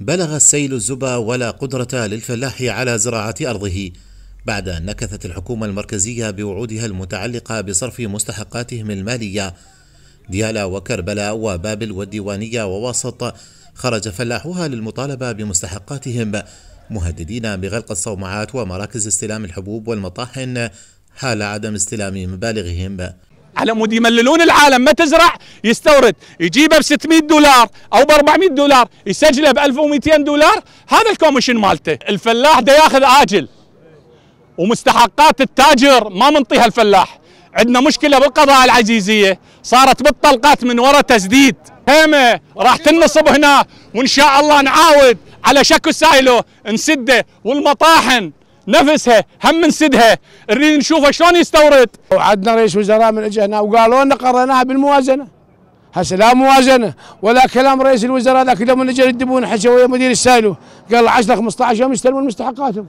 بلغ السيل الزبا ولا قدرة للفلاح على زراعة أرضه بعد أن نكثت الحكومة المركزية بوعودها المتعلقة بصرف مستحقاتهم المالية ديالا وكربلاء وبابل والديوانية وواسط خرج فلاحوها للمطالبة بمستحقاتهم مهددين بغلق الصومعات ومراكز استلام الحبوب والمطاحن حال عدم استلام مبالغهم على مود يمللون العالم ما تزرع يستورد يجيبه ب 600 دولار او ب 400 دولار يسجله ب 1200 دولار هذا الكوميشن مالته الفلاح دا ياخذ اجل ومستحقات التاجر ما منطيها الفلاح عندنا مشكله بالقضاء العزيزيه صارت بالطلقات من وراء تسديد هيمه راح تنصب هنا وان شاء الله نعاود على شكو سايلو نسده والمطاحن نفسها هم نسدها نريد نشوفه شلون يستورد وعدنا رئيس وزراء من اجهنا وقالوا لنا قرناها بالموازنه هسه لا موازنه ولا كلام رئيس الوزراء ذاك اليوم اللي يدبون ويا مدير السايلو قال 10 15 يوم يستلمون مستحقاتهم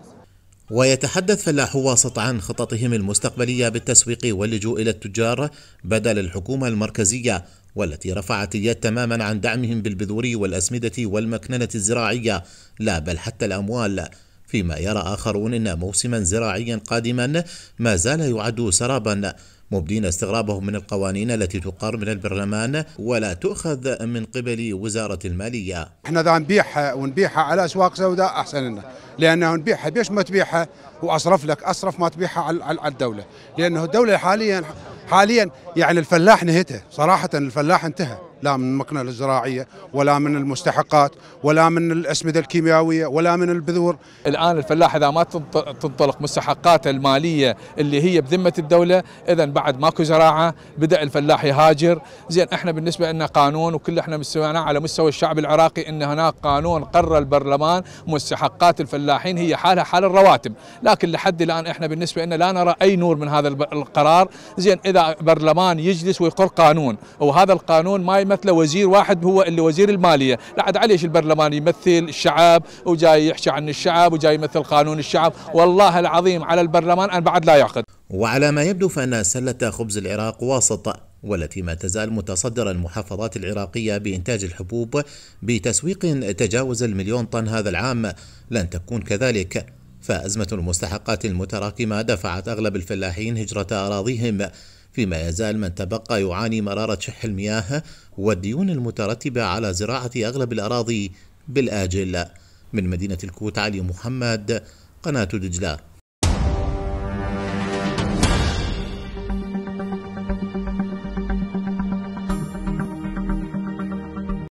ويتحدث فلاح واسط عن خططهم المستقبلية بالتسويق واللجوء إلى التجار بدل الحكومة المركزية والتي رفعت اليد تماما عن دعمهم بالبذور والأسمدة والمكننة الزراعية لا بل حتى الأموال فيما يرى آخرون أن موسما زراعيا قادما ما زال يعد سرابا مبدين استغرابهم من القوانين التي تقر من البرلمان ولا تؤخذ من قبل وزارة المالية احنا اذا نبيعها ونبيعها على أسواق سوداء أحسن لنا لأنه نبيعها بيش ما تبيعها وأصرف لك أصرف ما تبيعها على الدولة لأنه الدولة حاليا حاليا يعني الفلاح نهته صراحة الفلاح انتهى لا من المكنة الزراعية ولا من المستحقات ولا من الأسمدة الكيميائية ولا من البذور الآن الفلاح إذا ما تنطلق مستحقاته المالية اللي هي بذمة الدولة إذا بعد ماكو زراعة بدأ الفلاح يهاجر زين إحنا بالنسبة لنا قانون وكل إحنا سمعناه على مستوى الشعب العراقي إن هناك قانون قرر البرلمان مستحقات الفلاحين هي حالها حال الرواتب لكن لحد الآن إحنا بالنسبة لنا لا نرى أي نور من هذا القرار زين إذا برلمان يجلس ويقر قانون وهذا القانون ما يمثله وزير واحد هو اللي وزير الماليه عاد عليش البرلمان يمثل الشعب وجاي يحكي عن الشعب وجاي يمثل قانون الشعب والله العظيم على البرلمان ان بعد لا ياخذ وعلى ما يبدو فان سله خبز العراق واسطه والتي ما تزال متصدرة المحافظات العراقية بإنتاج الحبوب بتسويق تجاوز المليون طن هذا العام لن تكون كذلك فأزمة المستحقات المتراكمة دفعت أغلب الفلاحين هجرة أراضيهم فيما يزال من تبقى يعاني مرارة شح المياه والديون المترتبة على زراعة أغلب الأراضي بالآجل من مدينة الكوت علي محمد قناة دجلة